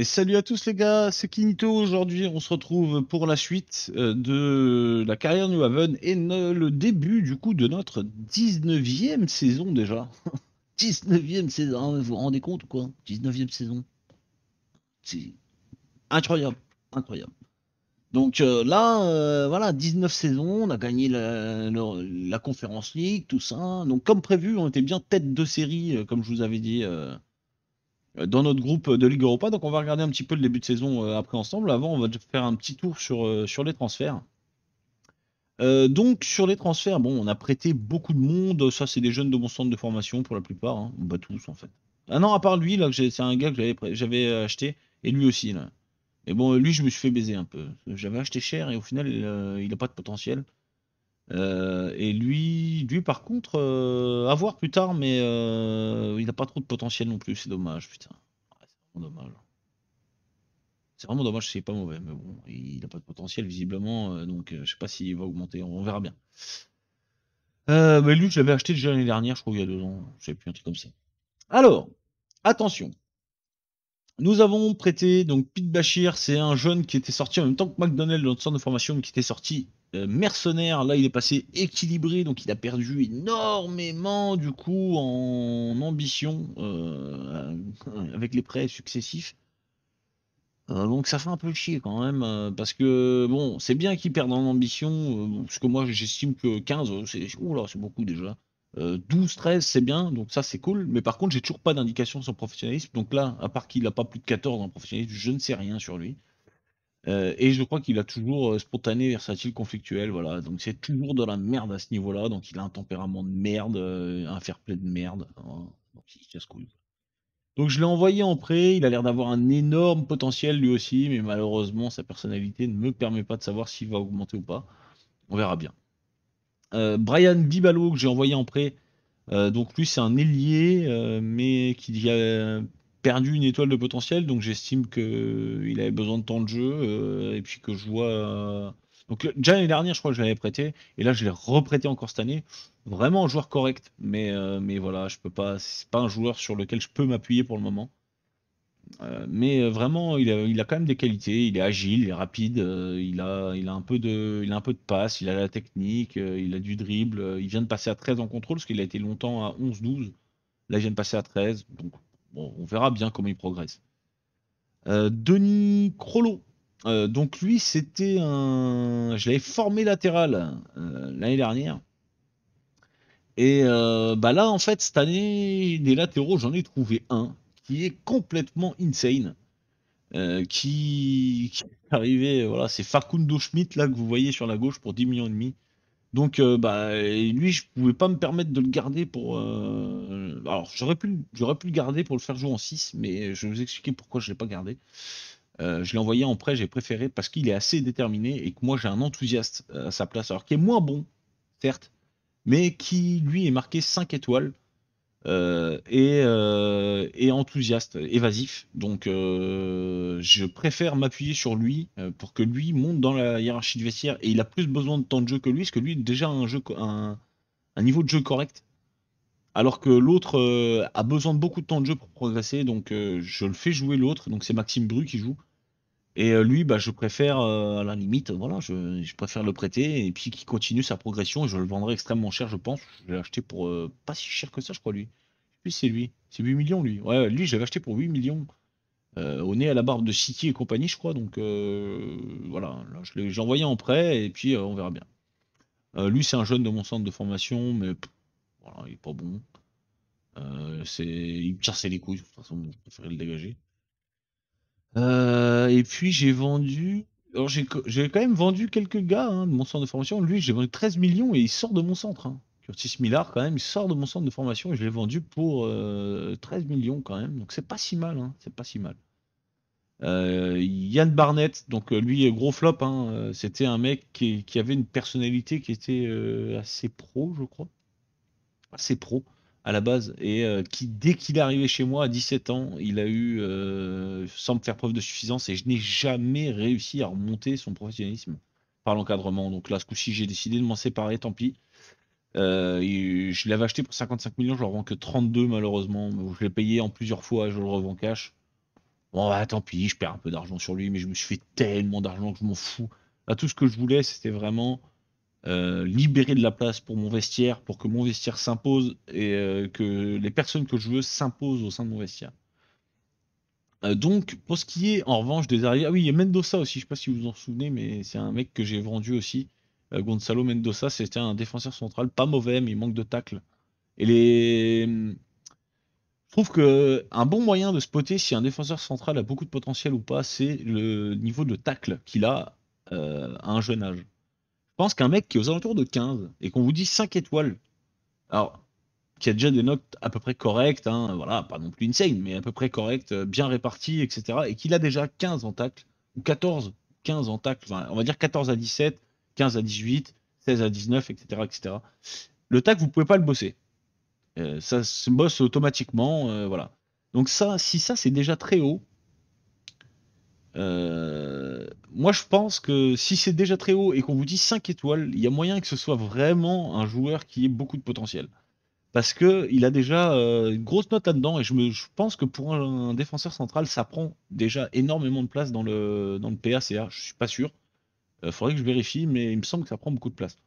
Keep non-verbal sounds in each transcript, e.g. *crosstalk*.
Et salut à tous les gars, c'est Kinito. Aujourd'hui, on se retrouve pour la suite euh, de la carrière New Haven et le début du coup de notre 19e saison déjà. 19e *laughs* saison, hein, vous vous rendez compte ou quoi 19e saison. C'est incroyable, incroyable. Donc euh, là, euh, voilà, 19 saisons, on a gagné la, Conférence League, tout ça. Donc comme prévu, on était bien tête de série, comme je vous avais dit dans notre groupe de Ligue Europa. Donc on va regarder un petit peu le début de saison euh, après ensemble. Avant, on va faire un petit tour sur, euh, sur les transferts. Euh, donc sur les transferts, bon, on a prêté beaucoup de monde. Ça, c'est des jeunes de mon centre de formation pour la plupart. Hein. tous en fait. Ah non, à part lui, là, c'est un gars que j'avais acheté. Et lui aussi, là. Mais bon, lui, je me suis fait baiser un peu. J'avais acheté cher et au final, il n'a pas de potentiel. Euh, et lui, lui par contre, euh, à voir plus tard, mais euh, il n'a pas trop de potentiel non plus. C'est dommage, putain. c'est vraiment dommage. C'est pas mauvais, mais bon, il n'a pas de potentiel visiblement, donc je sais pas s'il va augmenter, on, verra bien. mais bah, lui, je l'avais acheté déjà l'année dernière, je crois, il y a deux ans, je sais plus, un truc comme ça. Alors, attention, nous avons prêté donc Pete bachir c'est un jeune qui était sorti en même temps que McDonnell dans le centre de formation, qui était sorti euh, mercenaire, là il est passé équilibré, donc il a perdu énormément du coup en ambition euh, avec les prêts successifs. Euh, donc ça fait un peu chier quand même, parce que bon, c'est bien qu'il perde en ambition, parce que moi j'estime que 15, c'est c'est beaucoup déjà. 12, 13, c'est bien, donc ça c'est cool, mais par contre j'ai toujours pas d'indication sur le professionnalisme, donc là, à part qu'il a pas plus de 14 en professionnalisme, je ne sais rien sur lui. Euh, et je crois qu'il a toujours euh, spontané, versatile, conflictuel, voilà. Donc c'est toujours de la merde à ce niveau-là. Donc il a un tempérament de merde, euh, un fair play de merde. Hein. Donc il Donc je l'ai envoyé en prêt. Il a l'air d'avoir un énorme potentiel lui aussi, mais malheureusement sa personnalité ne me permet pas de savoir s'il va augmenter ou pas. On verra bien. Brian Bibalo que j'ai envoyé en prêt. donc lui c'est un ailier, mais qui a une étoile de potentiel, donc j'estime que euh, il avait besoin de temps de jeu, euh, et puis que je vois... Euh, donc déjà l'année dernière, je crois que je l'avais prêté, et là je l'ai reprêté encore cette année. Vraiment un joueur correct, mais, mais voilà, je peux pas, c'est pas un joueur sur lequel je peux m'appuyer pour le moment. mais vraiment, il a, il a, quand même des qualités. Il est agile, il est rapide, il, a, il, a un peu de, il a un peu de passe, il a la technique, il a du dribble. il vient de passer à 13 en contrôle, parce qu'il a été longtemps à 11-12. Là, il vient de passer à 13. Donc on verra bien comment il progresse. Euh, Denis Crollo. Euh, donc lui, c'était un... Je l'avais formé latéral euh, l'année dernière. Et bah là, en fait, cette année, des latéraux, j'en ai trouvé un qui est complètement insane. qui... qui, est arrivé, voilà, c'est Facundo Schmidt là que vous voyez sur la gauche pour 10 millions et demi. Donc, euh, bah, lui, je pouvais pas me permettre de le garder pour. Euh, alors, j'aurais pu, j'aurais pu le garder pour le faire jouer en 6, mais je vais vous expliquer pourquoi je ne l'ai pas gardé. Euh, je l'ai envoyé en prêt, j'ai préféré parce qu'il est assez déterminé et que moi j'ai un enthousiaste à sa place, alors qui est moins bon, certes, mais qui lui est marqué 5 étoiles euh, euh, et, enthousiaste, évasif. Donc euh, je préfère m'appuyer sur lui pour que lui monte dans la hiérarchie du vestiaire. Et il a plus besoin de temps de jeu que lui, parce que lui a déjà un, jeu, un niveau de jeu correct. Alors que l'autre a besoin de beaucoup de temps de jeu pour progresser. Donc je le fais jouer l'autre. Donc c'est Maxime Bru qui joue. Et euh, lui, bah, je préfère, euh, à la limite, voilà, je, préfère le prêter et puis qu'il continue sa progression. je le vendrai extrêmement cher, je pense. Je l'ai acheté pour euh, pas si cher que ça, je crois, lui. Puis c'est lui. C'est 8 millions, lui. Ouais, lui, j'avais acheté pour 8 millions. Euh, au nez à la barbe de City et compagnie, je crois. Donc voilà, là, je l'ai, envoyé en prêt et puis on verra bien. lui, c'est un jeune de mon centre de formation, mais voilà, il est pas bon. c'est, il me tire les couilles, de toute façon, je préférais le dégager. Euh, et puis j'ai vendu. Alors j'ai quand même vendu quelques gars hein, de mon centre de formation. Lui, j'ai vendu 13 millions et il sort de mon centre. Curtis hein. Millard, quand même, il sort de mon centre de formation et je l'ai vendu pour 13 euh, millions quand même. Donc c'est pas si mal, hein, c'est pas si mal. Euh, Yann Barnett, donc lui, gros flop, c'était un mec qui, avait une personnalité qui était assez pro, je crois. Assez pro à la base, et euh, qui, dès qu'il est arrivé chez moi à 17 ans, il a eu, euh, sans me faire preuve de suffisance, et je n'ai jamais réussi à remonter son professionnalisme par l'encadrement. Donc là, ce coup-ci, j'ai décidé de m'en séparer, tant pis. Euh, je l'avais acheté pour 55 millions, je le revends que 32 malheureusement. Je l'ai payé en plusieurs fois, je le revends cash. Bon, bah, tant pis, je perds un peu d'argent sur lui, mais je me suis fait tellement d'argent que je m'en fous. Là, bah, tout ce que je voulais, c'était vraiment euh, libérer de la place pour mon vestiaire, pour que mon vestiaire s'impose et euh, que les personnes que je veux s'imposent au sein de mon vestiaire. Euh, donc, pour ce qui est en revanche des arrières, ah oui, il y a Mendoza aussi, je sais pas si vous vous en souvenez, mais c'est un mec que j'ai vendu aussi. Gonzalo Mendoza, c'était un défenseur central, pas mauvais, mais il manque de tacle. Et les. Je trouve que un bon moyen de spotter si un défenseur central a beaucoup de potentiel ou pas, c'est le niveau de tacle qu'il a à un jeune âge pense qu'un mec qui aux alentours de 15 et qu'on vous dit 5 étoiles, alors, qui a déjà des notes à peu près correctes, hein, voilà, pas non plus insane, mais à peu près correctes, euh, bien réparties, etc., et qu'il a déjà 15 en tacle, ou 14, 15 en tacle, on va dire 14 à 17, 15 à 18, 16 à 19, etc., etc., le tac vous pouvez pas le bosser. Euh, ça se bosse automatiquement, euh, voilà. Donc ça, si ça c'est déjà très haut, euh, moi, je pense que si c'est déjà très haut et qu'on vous dit 5 étoiles, il y a moyen que ce soit vraiment un joueur qui ait beaucoup de potentiel. Parce qu'il a déjà euh, une grosse note là-dedans, et je, me, je, pense que pour un, défenseur central, ça prend déjà énormément de place dans le, dans le PACA. Je suis pas sûr. il euh, faudrait que je vérifie, mais il me semble que ça prend beaucoup de place.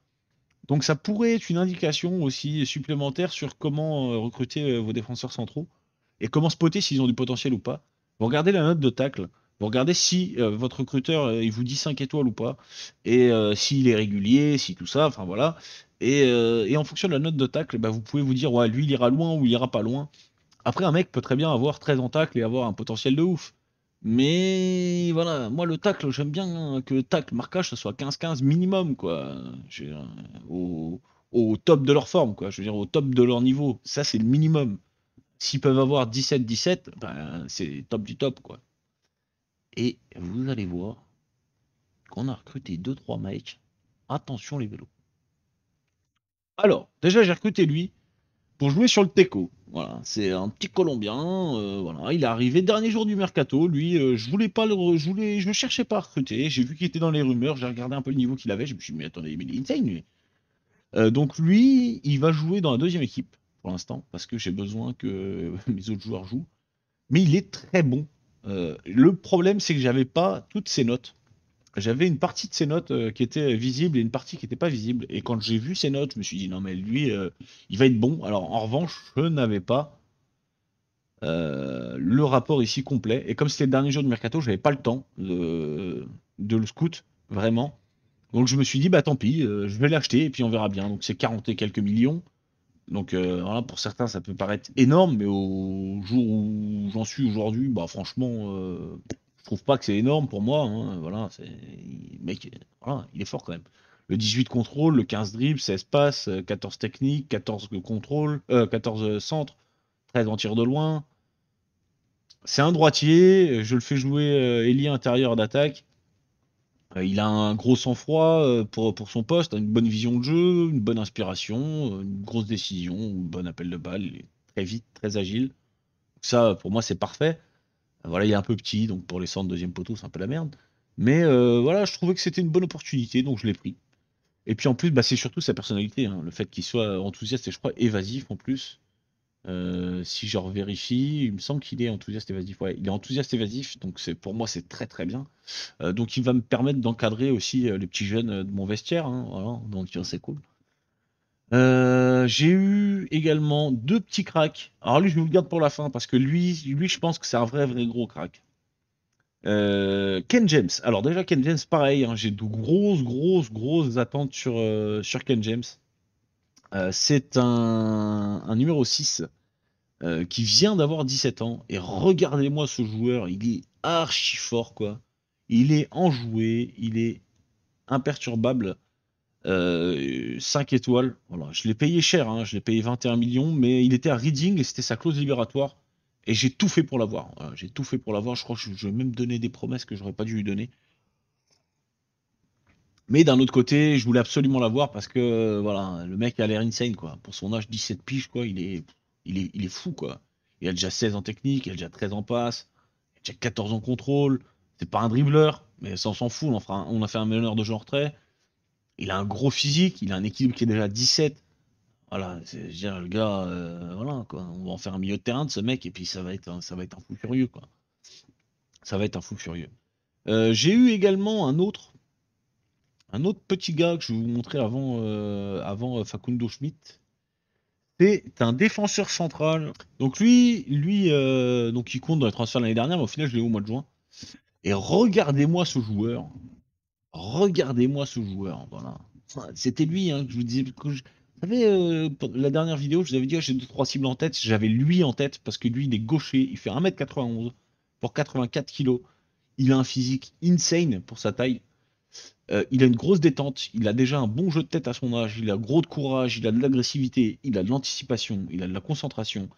Donc ça pourrait être une indication aussi supplémentaire sur comment recruter vos défenseurs centraux et comment spotter s'ils ont du potentiel ou pas. Vous regardez la note de tacle. Vous regardez si euh, votre recruteur euh, il vous dit 5 étoiles ou pas, et euh, s'il est régulier, si tout ça, enfin voilà. Et, en fonction de la note de tacle, bah, vous pouvez vous dire ouais, lui il ira loin ou il ira pas loin. Après, un mec peut très bien avoir 13 en tacle et avoir un potentiel de ouf. Mais voilà, moi le tacle, j'aime bien que le tacle, marquage, ce soit 15-15 minimum, quoi. au, top de leur forme, quoi. Je veux dire, au top de leur niveau. Ça, c'est le minimum. S'ils peuvent avoir 17-17, ben, c'est top du top, quoi. Et vous allez voir qu'on a recruté 2-3 mecs. Attention les vélos. Alors, déjà j'ai recruté lui pour jouer sur le Teco. Voilà, c'est un petit Colombien. Euh, voilà, il est arrivé dernier jour du mercato. Lui, euh, je voulais pas le, je voulais, je cherchais pas à recruter. J'ai vu qu'il était dans les rumeurs. J'ai regardé un peu le niveau qu'il avait. Je me suis dit, mais attendez, il est insane euh, donc lui, il va jouer dans la deuxième équipe pour l'instant parce que j'ai besoin que *laughs* mes autres joueurs jouent. Mais il est très bon euh, le problème, c'est que j'avais pas toutes ces notes. J'avais une partie de ces notes euh, qui était visible et une partie qui était pas visible. Et quand j'ai vu ces notes, je me suis dit non mais lui, euh, il va être bon. Alors en revanche, je n'avais pas le rapport ici complet. Et comme c'était le dernier jour du mercato, je n'avais pas le temps de, le scout vraiment. Donc je me suis dit bah tant pis, je vais l'acheter et puis on verra bien. Donc c'est 40 et quelques millions. Donc euh, voilà, pour certains, ça peut paraître énorme, mais au jour où j'en suis aujourd'hui, bah franchement, euh, je trouve pas que c'est énorme pour moi. Hein. voilà, c'est mec, il est fort quand même. Le 18 contrôle, le 15 dribble, 16 passes, 14 euh, techniques, 14 contrôle, 14 centres, 13 en tir de loin. C'est un droitier, je le fais jouer ailier intérieur d'attaque. Euh, il a un gros sang-froid euh, pour, pour son poste, une bonne vision de jeu, une bonne inspiration, euh, une grosse décision, un bon appel de balle. Il est très vite, très agile. Ça, pour moi, c'est parfait. Voilà, il est un peu petit, donc pour les centres deuxième poteau, c'est un peu la merde. Mais voilà, je trouvais que c'était une bonne opportunité, donc je l'ai pris. Et puis en plus, bah, c'est surtout sa personnalité, hein, le fait qu'il soit enthousiaste et je crois évasif en plus si je revérifie, il me semble qu'il est enthousiaste évasif. Ouais, il est enthousiaste évasif, donc c'est pour moi c'est très très bien. donc il va me permettre d'encadrer aussi les petits jeunes de mon vestiaire. Hein, voilà, donc c'est cool. j'ai eu également deux petits cracks. Alors lui, je vous le garde pour la fin parce que lui, lui, je pense que c'est un vrai vrai gros crack. Ken James. Alors déjà Ken James, pareil, hein, j'ai de grosses grosses grosses attentes sur sur Ken James. Euh, c'est un, numéro 6 euh, qui vient d'avoir 17 ans. Et regardez-moi ce joueur, il est archi fort, quoi. Il est enjoué, il est imperturbable. 5 euh, étoiles. Voilà. Je l'ai payé cher, hein, je l'ai payé 21 millions, mais il était à Reading et c'était sa clause libératoire. Et j'ai tout fait pour l'avoir. Hein. J'ai tout fait pour l'avoir. Je crois que je, vais même donner des promesses que j'aurais pas dû lui donner. Mais d'un autre côté, je voulais absolument l'avoir parce que voilà, le mec a l'air insane quoi. Pour son âge, 17 piges quoi, il est, il est, fou quoi. Il a déjà 16 en technique, il a déjà 13 en passe, il a déjà 14 en contrôle. C'est pas un dribbleur, mais ça on s'en fout. On, a fait un meneur de genre retrait. Il a un gros physique, il a un équilibre qui est déjà 17. Voilà, c'est le gars, euh, voilà quoi. On va en faire un milieu de terrain de ce mec et puis ça va être, un, ça va être un fou furieux quoi. Ça va être un fou furieux. Euh, j'ai eu également un autre un autre petit gars que je vais vous montrer avant, euh, avant euh, Facundo Schmidt. C'est un défenseur central. Donc lui, lui euh, donc il compte dans les transferts l'année dernière, mais au final, je l'ai au mois de juin. Et regardez-moi ce joueur. Regardez-moi ce joueur. Voilà. C'était lui hein, que je vous disais. Vous savez, la dernière vidéo, je vous avais dit, que ah, j'ai deux trois cibles en tête. J'avais lui en tête parce que lui, il est gaucher. Il fait 1m91 pour 84 kg. Il a un physique insane pour sa taille. Euh, il a une grosse détente, il a déjà un bon jeu de tête à son âge, il a gros de courage, il a de l'agressivité, il a de l'anticipation, il a de la concentration.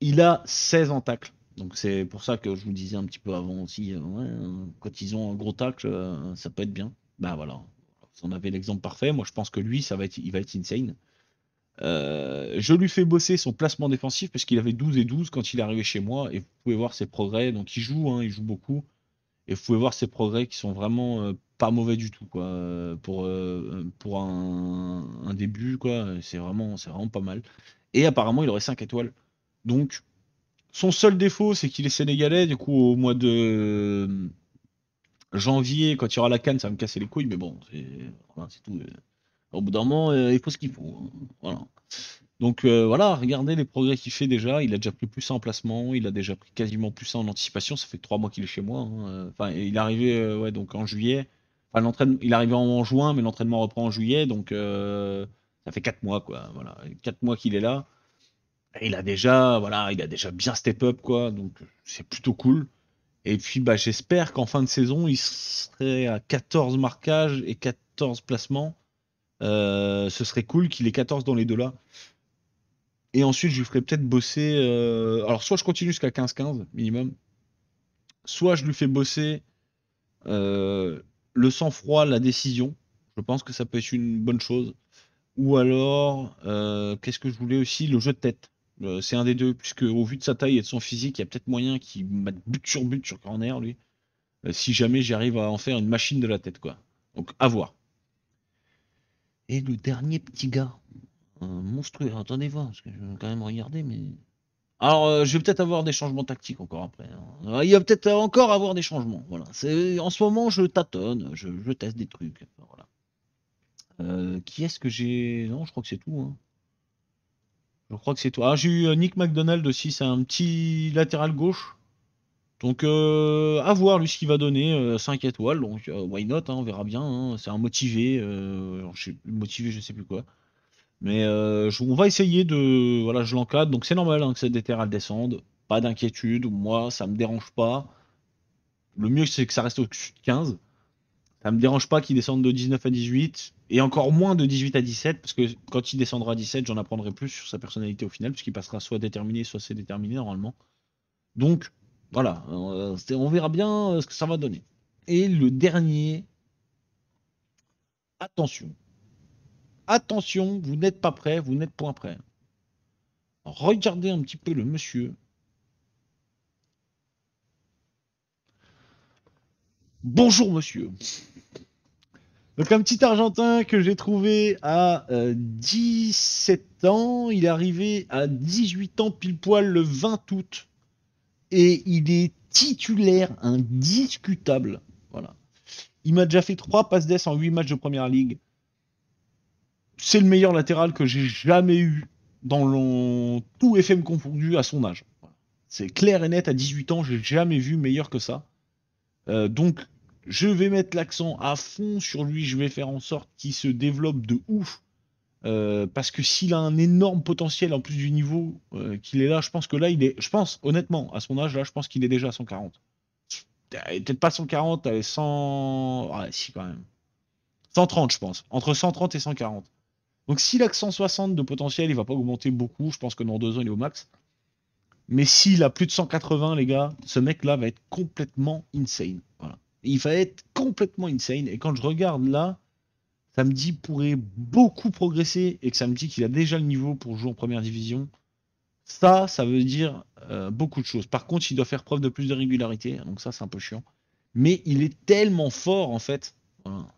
Il a 16 en tacle. Donc c'est pour ça que je vous disais un petit peu avant aussi, euh, euh, quand ils ont un gros tacle, ça peut être bien. Bah voilà, vous en avez l'exemple parfait. Moi je pense que lui, ça va être, il va être insane. je lui fais bosser son placement défensif parce qu'il avait 12 et 12 quand il est arrivé chez moi et vous pouvez voir ses progrès. Donc il joue, hein, il joue beaucoup. Et vous pouvez voir ses progrès qui sont vraiment euh, pas mauvais du tout quoi euh, pour euh, pour un, début quoi c'est vraiment c'est vraiment pas mal et apparemment il aurait 5 étoiles donc son seul défaut c'est qu'il est sénégalais du coup au mois de janvier quand il y aura la canne ça va me casser les couilles mais bon c'est tout au bout d'un moment, euh, il faut ce qu'il faut. Donc euh, voilà, regardez les progrès qu'il fait déjà. Il a déjà pris plus en placement, il a déjà pris quasiment plus en anticipation. Ça fait trois mois qu'il est chez moi. Hein. Enfin, il est arrivé euh, ouais, donc en juillet. il est arrivé en, juin, mais l'entraînement reprend en juillet. Donc ça fait quatre mois, quoi. Voilà, quatre mois qu'il est là. il a déjà, voilà, il a déjà bien step up, quoi. Donc c'est plutôt cool. Et puis bah, j'espère qu'en fin de saison, il serait à 14 marquages et 14 placements. Euh, ce serait cool qu'il ait 14 dans les deux là. Et ensuite, je lui ferai peut-être bosser. Euh, alors, soit je continue jusqu'à 15-15 minimum, soit je lui fais bosser euh, le sang-froid, la décision. Je pense que ça peut être une bonne chose. Ou alors, qu'est-ce que je voulais aussi Le jeu de tête. c'est un des deux, puisque au vu de sa taille et de son physique, il y a peut-être moyen qu'il mette but sur but sur corner, lui. si jamais j'arrive à en faire une machine de la tête, quoi. Donc, à voir et le dernier petit gars. monstrueux. Attendez voir, parce que je vais quand même regarder, mais. Alors, euh, je vais peut-être avoir des changements tactiques encore après. Hein. Euh, il va peut-être euh, encore avoir des changements. Voilà. en ce moment, je tâtonne, je, teste des trucs. Voilà. qui est-ce que j'ai Non, je crois que c'est tout. Hein. Je crois que c'est toi. Ah, j'ai eu Nick McDonald aussi. C'est un petit latéral gauche donc euh, à voir lui ce qu'il va donner, 5 euh, étoiles, donc euh, why not, hein, on verra bien, hein. c'est un motivé, je motivé je sais plus quoi. Mais on va essayer de... Voilà, je l'encadre, donc c'est normal hein, que cette elle descende, pas d'inquiétude, moi ça me dérange pas. Le mieux c'est que ça reste au-dessus de 15. Ça me dérange pas qu'il descende de 19 à 18, et encore moins de 18 à 17, parce que quand il descendra à 17, j'en apprendrai plus sur sa personnalité au final, puisqu'il passera soit déterminé, soit c'est déterminé normalement. Donc voilà, euh, on verra bien euh, ce que ça va donner. Et le dernier, attention. Attention, vous n'êtes pas prêt, vous n'êtes point prêt. Regardez un petit peu le monsieur. Bonjour monsieur. Donc un petit Argentin que j'ai trouvé à 17 euh, ans, il est arrivé à 18 ans pile poil le 20 août et il est titulaire indiscutable. Voilà. Il m'a déjà fait trois passes d'ess en 8 matchs de première ligue. C'est le meilleur latéral que j'ai jamais eu dans tout FM confondu à son âge. C'est clair et net, à 18 ans, j'ai jamais vu meilleur que ça. Euh, donc, je vais mettre l'accent à fond sur lui, je vais faire en sorte qu'il se développe de ouf euh, parce que s'il a un énorme potentiel en plus du niveau euh, qu'il est là, je pense que là, il est. Je pense, honnêtement, à son âge, là, je pense qu'il est déjà à 140. Euh, peut-être pas 140, elle 100. Ouais, si, quand même. 130, je pense. Entre 130 et 140. Donc s'il a que 160 de potentiel, il va pas augmenter beaucoup. Je pense que dans deux ans, il est au max. Mais s'il a plus de 180, les gars, ce mec-là va être complètement insane. Il va être complètement insane. Et quand je regarde là, samedi pourrait beaucoup progresser et que samedi qu'il a déjà le niveau pour jouer en première division, ça, ça veut dire euh, beaucoup de choses. Par contre, il doit faire preuve de plus de régularité, donc ça, c'est un peu chiant. Mais il est tellement fort, en fait,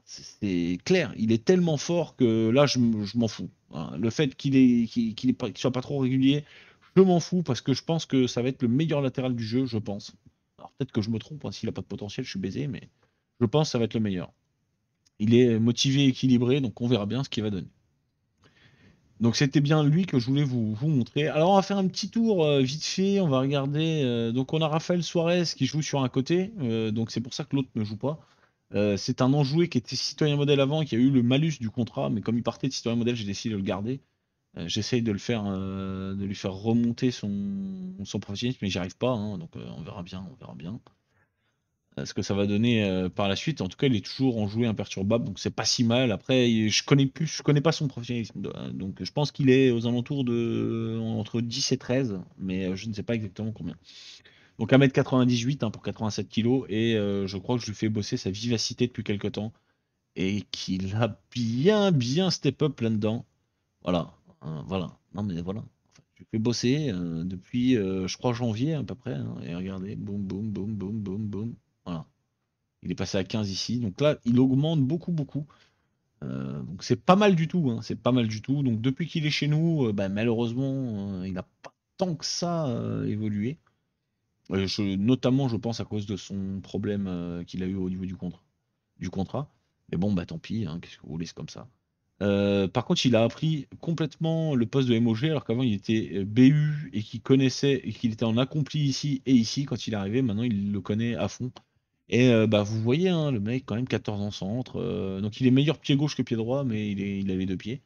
c'est clair, il est tellement fort que là, je, m'en fous. le fait qu'il soit pas trop régulier, je m'en fous parce que je pense que ça va être le meilleur latéral du jeu, je pense. Alors peut-être que je me trompe, hein, s'il n'a pas de potentiel, je suis baisé, mais je pense que ça va être le meilleur. Il est motivé, équilibré, donc on verra bien ce qu'il va donner. Donc c'était bien lui que je voulais vous, montrer. Alors on va faire un petit tour euh, vite fait, on va regarder. Euh, donc on a Raphaël Suarez qui joue sur un côté, euh, donc c'est pour ça que l'autre ne joue pas. c'est un enjoué qui était citoyen modèle avant, qui a eu le malus du contrat, mais comme il partait de citoyen modèle, j'ai décidé de le garder. J'essaye de le faire, de lui faire remonter son, son professionnalisme, mais j'y arrive pas, hein, donc on verra bien, on verra bien ce que ça va donner euh, par la suite. En tout cas, il est toujours en enjoué, imperturbable, donc c'est pas si mal. Après, je connais plus, je connais pas son professionnalisme, euh, donc je pense qu'il est aux alentours de entre 10 et 13, mais euh, je ne sais pas exactement combien. Donc 1m98 hein, pour 87 kg, et je crois que je lui fais bosser sa vivacité depuis quelques temps, et qu'il a bien, bien step up là-dedans. Voilà, hein, voilà, non mais voilà. je lui fais bosser depuis, je crois, janvier à peu près, hein, et regardez, boum, boum, boum, boum, boum, boum. Voilà. Il est passé à 15 ici. Donc là, il augmente beaucoup, beaucoup. Euh, donc c'est pas mal du tout. Hein. c'est pas mal du tout. Donc depuis qu'il est chez nous, euh, bah, malheureusement, euh, il n'a pas tant que ça évolué. notamment, je pense à cause de son problème qu'il a eu au niveau du, du contrat. Mais bon, bah tant pis. Hein. Qu'est-ce que vous voulez, comme ça. par contre, il a appris complètement le poste de MOG alors qu'avant il était BU et qu'il connaissait et qu'il était en accompli ici et ici quand il est arrivé. Maintenant, il le connaît à fond. Et euh, bah, vous voyez, hein, le mec, quand même, 14 en centre. Euh, donc, il est meilleur pied gauche que pied droit, mais il, avait deux pieds.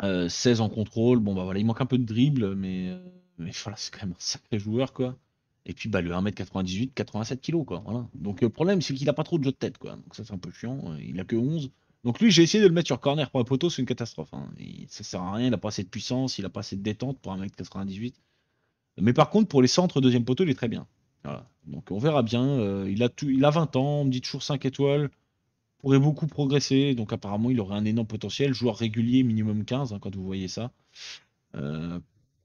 16 euh, en contrôle. Bon, bah voilà, il manque un peu de dribble, mais, mais voilà, c'est quand même un sacré joueur, quoi. Et puis, bah, le 1m98, 87 kg, quoi. Voilà. Donc, le problème, c'est qu'il n'a pas trop de jeu de tête, quoi. Donc, ça, c'est un peu chiant. Il a que 11. Donc, lui, j'ai essayé de le mettre sur corner pour un poteau, c'est une catastrophe. Ça hein. ne ça sert à rien, il n'a pas assez de puissance, il a pas assez de détente pour 1m98. Mais par contre, pour les centres, deuxième poteau, il est très bien. Donc on verra bien. Euh, il, a il a 20 ans, on me dit toujours 5 étoiles. Pourrait beaucoup progresser. Donc apparemment, il aurait un énorme potentiel. Joueur régulier, minimum 15, hein, quand vous voyez ça. Euh,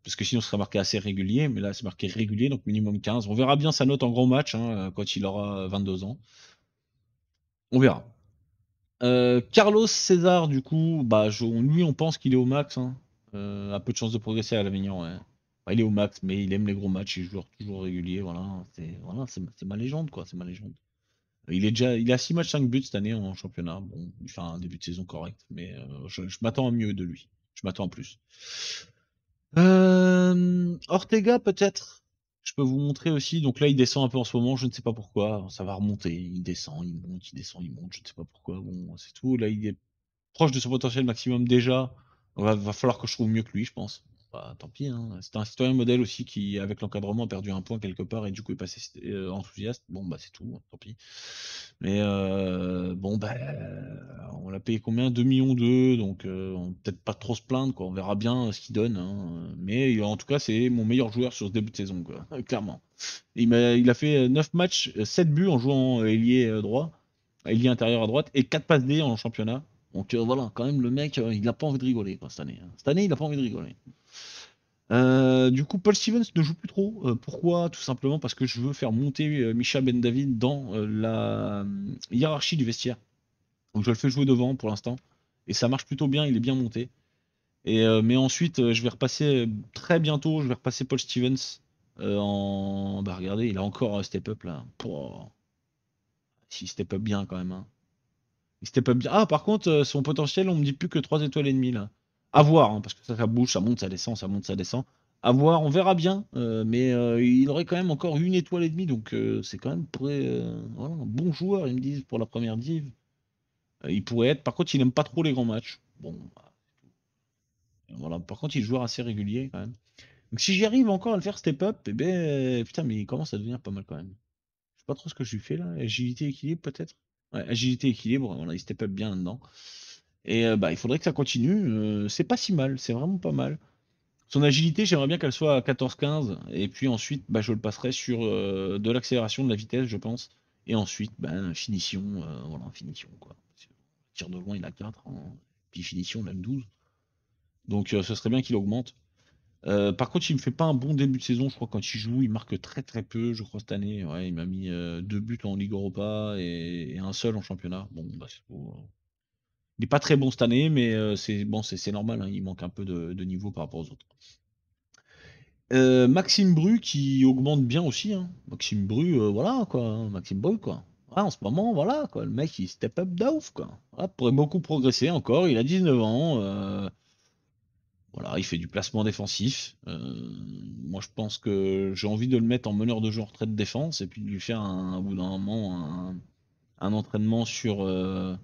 parce que sinon, ce serait marqué assez régulier. Mais là, c'est marqué régulier, donc minimum 15. On verra bien sa note en grand match hein, euh, quand il aura 22 ans. On verra. Carlos César, du coup, bah, lui, on pense qu'il est au max. Hein. a peu de chances de progresser à l'avignon, Ouais il est au max, mais il aime les gros matchs, il joue toujours régulier. Voilà, c'est voilà, ma légende, quoi. C'est ma légende. Il, est déjà, il a 6 matchs, 5 buts cette année en championnat. Bon, il fait un début de saison correct, mais euh, je, m'attends à mieux de lui. Je m'attends à plus. Euh, Ortega, peut-être. Je peux vous montrer aussi. Donc là, il descend un peu en ce moment. Je ne sais pas pourquoi. Ça va remonter. Il descend, il monte, il descend, il monte. Je ne sais pas pourquoi. Bon, c'est tout. Là, il est proche de son potentiel maximum déjà. Va, va falloir que je trouve mieux que lui, je pense. Bah, tant pis. Hein. C'est un citoyen modèle aussi qui, avec l'encadrement, a perdu un point quelque part et du coup est passé euh, enthousiaste. Bon, bah c'est tout, hein, tant pis. Mais euh, bon, bah, on l'a payé combien 2 millions 2, donc euh, on peut-être pas trop se plaindre, quoi. on verra bien ce qu'il donne. Hein. Mais en tout cas, c'est mon meilleur joueur sur ce début de saison, quoi. *laughs* clairement. Il a, fait 9 matchs, 7 buts en jouant ailier droit, ailier intérieur à droite et 4 passes D en championnat. Donc euh, voilà, quand même, le mec, euh, il n'a pas envie de rigoler quoi, cette année. Hein. Cette année, il n'a pas envie de rigoler. Euh, du coup, Paul Stevens ne joue plus trop. pourquoi Tout simplement parce que je veux faire monter Micha Ben David dans la hiérarchie du vestiaire. Donc je le fais jouer devant pour l'instant. Et ça marche plutôt bien, il est bien monté. Et, mais ensuite, je vais repasser très bientôt, je vais repasser Paul Stevens en. Bah regardez, il a encore step up là. Pour... Si step up bien quand même. Hein ah, par contre, euh, son potentiel, on me dit plus que 3 étoiles et demie, là. À voir, hein, parce que ça, bouge, ça monte, ça descend, ça monte, ça descend. À voir, on verra bien. Euh, mais euh, il aurait quand même encore une étoile et demie, donc c'est quand même un bon joueur, ils me disent, pour la première div. il pourrait être. Par contre, il n'aime pas trop les grands matchs. Bon, bah, voilà. Par contre, il est joueur assez régulier quand même. Donc si j'y arrive encore à le faire step up, eh ben putain, mais il commence à devenir pas mal quand même. Je sais pas trop ce que je lui fais là. Agilité, équilibre peut-être agilité, équilibre, voilà, il step up bien là dedans. Et euh, bah, il faudrait que ça continue. Euh, c'est pas si mal, c'est vraiment pas mal. Son agilité, j'aimerais bien qu'elle soit à 14-15. Et puis ensuite, bah, je le passerai sur euh, de l'accélération, de la vitesse, je pense. Et ensuite, ben finition, voilà, finition, quoi. Tire de loin, il a 4. Hein, puis finition, même 12. Donc ce serait bien qu'il augmente. Euh, par contre, il me fait pas un bon début de saison. Je crois quand il joue, il marque très très peu. Je crois cette année, il m'a mis euh, deux buts en Ligue Europa et, un seul en championnat. Bon, bah, hein. Il n'est pas très bon cette année, mais euh, c'est bon, c'est normal. Hein, il manque un peu de, niveau par rapport aux autres. Maxime Bru qui augmente bien aussi. Hein. Maxime Bru, voilà quoi. Maxime Bru quoi. en ce moment, voilà quoi. Le mec il step up d'ouf quoi. pourrait beaucoup progresser encore. Il a 19 ans voilà, il fait du placement défensif. Euh, moi, je pense que j'ai envie de le mettre en meneur de jeu en de défense et puis de lui faire un, bout d'un moment un, entraînement sur, euh,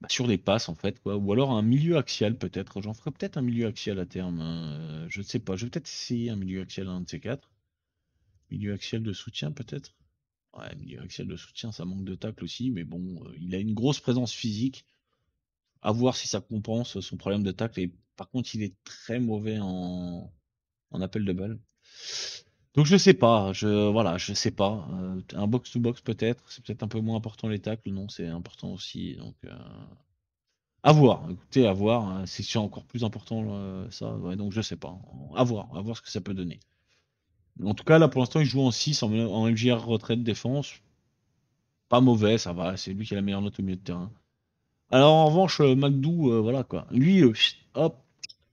bah, sur des passes en fait, quoi. Ou alors un milieu axial peut-être. J'en ferai peut-être un milieu axial à terme. Euh, je ne sais pas. Je vais peut-être essayer un milieu axial à un de ces quatre. Milieu axial de soutien peut-être. Ouais, milieu axial de soutien, ça manque de tacle aussi, mais bon, euh, il a une grosse présence physique à voir si ça compense son problème de tacle et par contre, il est très mauvais en, appel de balle. Donc je sais pas, je voilà, je sais pas. Euh, un box to box peut-être, c'est peut-être un peu moins important les tacles, non, c'est important aussi. Donc euh, à voir, écoutez, à voir, euh, c'est encore plus important ça. Ouais, donc je sais pas, à voir, à voir ce que ça peut donner. En tout cas, là pour l'instant, il joue en 6 en, en MJR retraite défense. Pas mauvais, ça va, c'est lui qui a la meilleure note au milieu de terrain. Alors en revanche, McDo, voilà quoi. Lui, hop,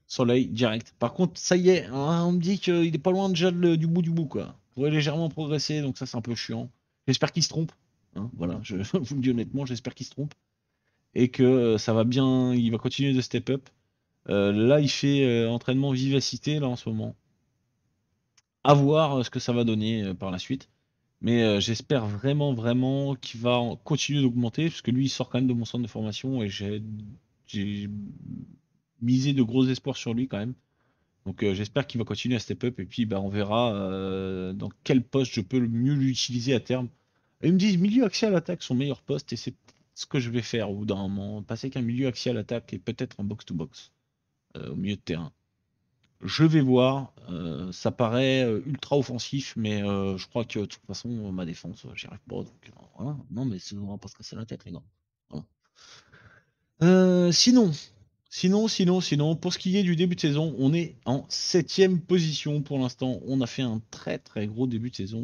Soleil direct. Par contre, ça y est, hein, on me dit qu'il est pas loin déjà du bout du bout, quoi. Il pourrait légèrement progresser, donc ça c'est un peu chiant. J'espère qu'il se trompe. Hein, voilà, *laughs* je, vous le dis honnêtement, j'espère qu'il se trompe. Et que euh, ça va bien, il va continuer de step up. Euh, là, il fait euh, entraînement vivacité, là en ce moment. À voir ce que ça va donner par la suite. Mais j'espère vraiment, vraiment qu'il va continuer d'augmenter, parce que lui, il sort quand même de mon centre de formation et j'ai miser de gros espoirs sur lui quand même. Donc euh, j'espère qu'il va continuer à step up et puis bah, on verra euh, dans quel poste je peux le mieux l'utiliser à terme. ils me disent milieu axial l'attaque son meilleur poste et c'est ce que je vais faire ou dans mon moment. Passer qu'un milieu axial attaque et peut-être en box-to-box euh, au milieu de terrain. Je vais voir, ça paraît ultra offensif, mais je crois que de toute façon, ma défense, j'y arrive pas. Donc, voilà. Non, mais c'est vraiment parce que c'est la tête, les gars. sinon, Sinon, sinon, sinon, pour ce qui est du début de saison, on est en septième position pour l'instant. On a fait un très très gros début de saison,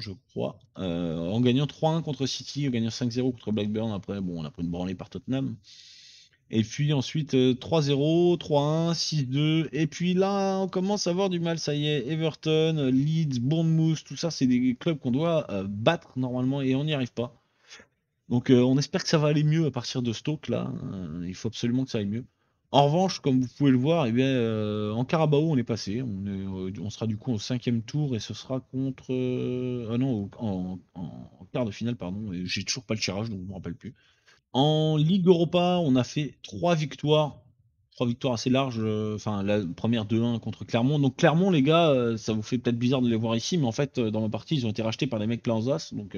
je crois, euh, en gagnant 3-1 contre City, en gagnant 5-0 contre Blackburn. Après, bon, on a pris une branlée par Tottenham. Et puis ensuite 3-0, 3-1, 6-2. Et puis là, on commence à avoir du mal, ça y est. Everton, Leeds, Bournemouth, tout ça, c'est des clubs qu'on doit euh, battre normalement et on n'y arrive pas. Donc euh, on espère que ça va aller mieux à partir de Stoke là. il faut absolument que ça aille mieux. En revanche, comme vous pouvez le voir, eh bien, euh, en Carabao, on est passé. On, est, euh, on, sera du coup au cinquième tour et ce sera contre. Euh, ah non, en, quart de finale, pardon. J'ai toujours pas le tirage, donc je me rappelle plus. En Ligue Europa, on a fait trois victoires. Trois victoires assez larges. Enfin, la première 2-1 contre Clermont. Donc, Clermont, les gars, ça vous fait peut-être bizarre de les voir ici, mais en fait, dans ma partie, ils ont été rachetés par des mecs Planzas. Donc,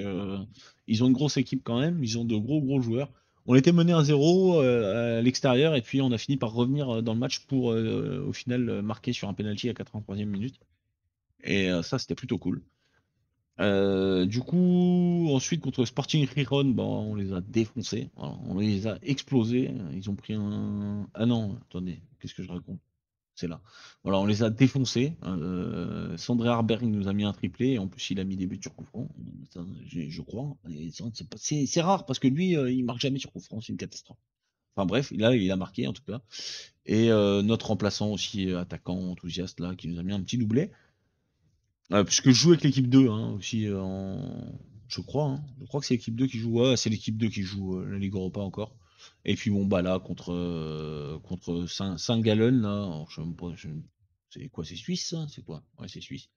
ils ont une grosse équipe quand même. Ils ont de gros, gros joueurs on était mené à 0 à l'extérieur et puis on a fini par revenir euh, dans le match pour euh, au final euh, marquer sur un penalty à 83e minute. Et ça, c'était plutôt cool. du coup, ensuite contre Sporting Riron, bah, on les a défoncés, on les a explosés. Ils ont pris un. Ah non, attendez, qu'est-ce que je raconte c'est là. Voilà, on les a défoncés. Hein, euh, Sandré Harberg nous a mis un triplé. Et en plus, il a mis des buts sur coup franc. Je, crois. C'est rare parce que lui, euh, il marque jamais sur coup C'est une catastrophe. Enfin bref, là, il a marqué en tout cas. Et euh, notre remplaçant aussi, attaquant enthousiaste, là, qui nous a mis un petit doublé. puisque je joue avec l'équipe 2 hein, aussi en. Je crois. Hein. Je crois que c'est l'équipe 2 qui joue. c'est l'équipe 2 qui joue la Ligue Europa encore. Et puis bon bah là contre euh, contre Saint, Gallen là, c'est quoi c'est Suisse c'est quoi ouais c'est Suisse.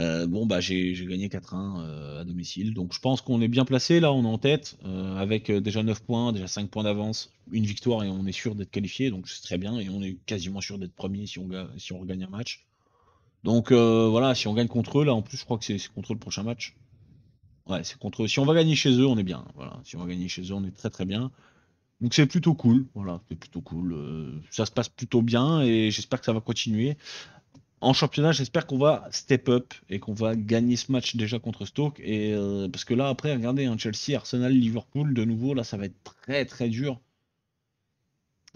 Euh, bon bah j'ai gagné 4-1 euh, à domicile, donc je pense qu'on est bien placé là, on est en tête avec déjà 9 points, déjà 5 points d'avance, une victoire et on est sûr d'être qualifié, donc c'est très bien et on est quasiment sûr d'être premier si on si on regagne un match. Donc voilà, si on gagne contre eux là, en plus je crois que c'est contre le prochain match. Ouais, c'est contre. Si on va gagner chez eux, on est bien. Voilà. Si on va gagner chez eux, on est très très bien. Donc c'est plutôt cool, voilà, c'est plutôt cool. Euh, ça se passe plutôt bien et j'espère que ça va continuer. En championnat, j'espère qu'on va step up et qu'on va gagner ce match déjà contre Stoke. Et, euh, parce que là, après, regardez, hein, Chelsea, Arsenal, Liverpool, de nouveau, là, ça va être très très dur.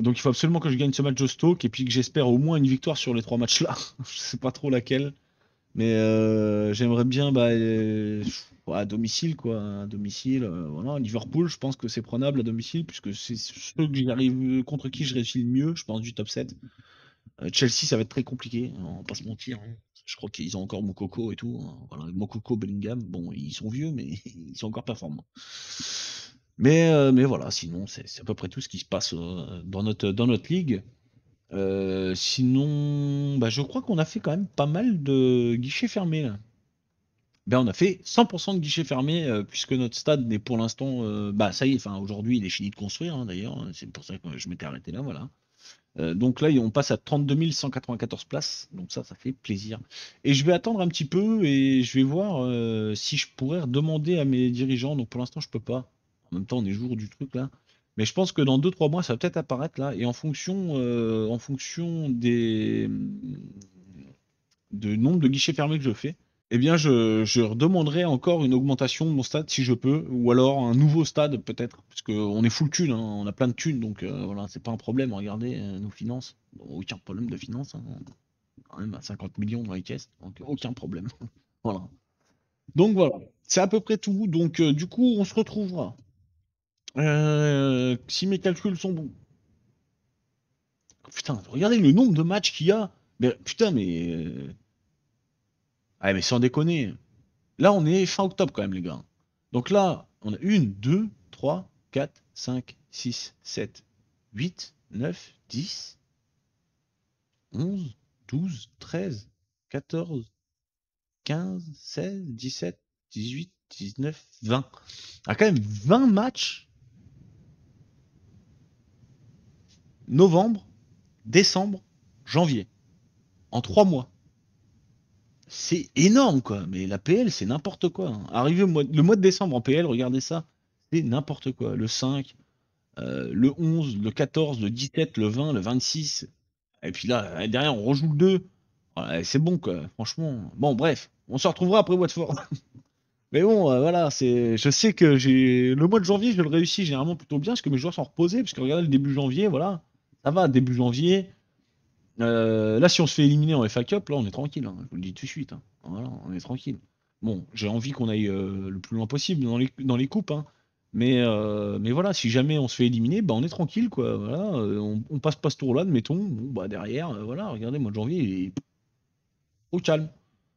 Donc il faut absolument que je gagne ce match de Stoke et puis que j'espère au moins une victoire sur les trois matchs là. *laughs* je sais pas trop laquelle. Mais euh, j'aimerais bien bah, euh, à domicile, quoi. À domicile, euh, Liverpool, je pense que c'est prenable à domicile, puisque c'est ceux contre qui je réussis le mieux, je pense, du top 7. Chelsea, ça va être très compliqué, hein, on va pas se mentir. Hein. Je crois qu'ils ont encore Mokoko et tout. Hein. Mokoko, Bellingham, bon, ils sont vieux, mais *laughs* ils sont encore performants. Mais, mais voilà, sinon, c'est à peu près tout ce qui se passe dans notre ligue. Euh, sinon, bah, je crois qu'on a fait quand même pas mal de guichets fermés Ben, on a fait 100% de guichets fermés euh, puisque notre stade est pour l'instant, euh, bah ça y est, enfin aujourd'hui il est fini de construire hein, d'ailleurs, c'est pour ça que je m'étais arrêté là, voilà. donc là, on passe à 32 194 places, donc ça, ça fait plaisir. Et je vais attendre un petit peu et je vais voir si je pourrais demander à mes dirigeants. Donc pour l'instant, je peux pas. En même temps, on est jour du truc là. Mais je pense que dans 2-3 mois, ça va peut-être apparaître là. Et en fonction, euh, en fonction des mm, de nombre de guichets fermés que je fais, eh bien, je, je redemanderai encore une augmentation de mon stade si je peux, ou alors un nouveau stade peut-être, parce qu'on est full thune, hein. on a plein de thunes, donc euh, voilà, c'est pas un problème. Regardez euh, nos finances, aucun problème de finances, hein. quand même à 50 millions dans les caisses, donc aucun problème. *laughs* voilà. Donc voilà, c'est à peu près tout. Donc du coup, on se retrouvera euh, si mes calculs sont bons. Putain, regardez le nombre de matchs qu'il y a. Mais, putain, mais. Euh, ah, mais sans déconner. Là, on est fin octobre quand même, les gars. Donc là, on a 1, 2, 3, 4, 5, 6, 7, 8, 9, 10, 11, 12, 13, 14, 15, 16, 17, 18, 19, 20. a quand même 20 matchs novembre, décembre, janvier. En trois mois. C'est énorme, quoi. Mais la PL, c'est n'importe quoi. Hein. Arrivé le mois de décembre en PL, regardez ça. C'est n'importe quoi. Le 5, euh, le 11, le 14, le 17, le 20, le 26. Et puis là, euh, derrière, on rejoue le 2. c'est bon, quoi. Franchement. Bon, bref. On se retrouvera après Watford. *laughs* Mais bon, euh, voilà, c'est. Je sais que j'ai. Le mois de janvier, je le réussis généralement plutôt bien, parce que mes joueurs sont reposés, parce que regardez le début janvier, voilà ça va, début janvier. Euh, là, si on se fait éliminer en FA Cup, là, on est tranquille. Hein. je vous le dis tout de suite. Hein. on est tranquille. Bon, j'ai envie qu'on aille euh, le plus loin possible dans les, dans les coupes. Hein. Mais, euh, mais voilà, si jamais on se fait éliminer, bah, on est tranquille. quoi. Voilà, on, passe pas ce tour-là, admettons. Bon, bah, derrière, voilà, regardez, mois de janvier, au calme.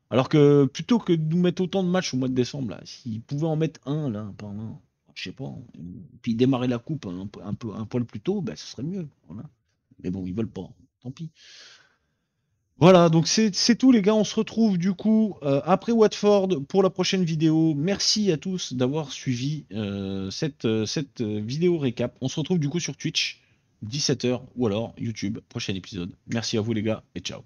Alors que plutôt que de nous mettre autant de matchs au mois de décembre, là, s'ils pouvaient en mettre un, là, pas je sais pas, puis démarrer la coupe un, peu, un poil plus tôt, ben ce serait mieux. Voilà. Mais bon, ils veulent pas. Tant pis. Voilà, donc c'est tout les gars, on se retrouve du coup euh, après Watford pour la prochaine vidéo. Merci à tous d'avoir suivi euh, cette, euh, cette vidéo récap. On se retrouve du coup sur Twitch, 17h ou alors YouTube, prochain épisode. Merci à vous les gars et ciao.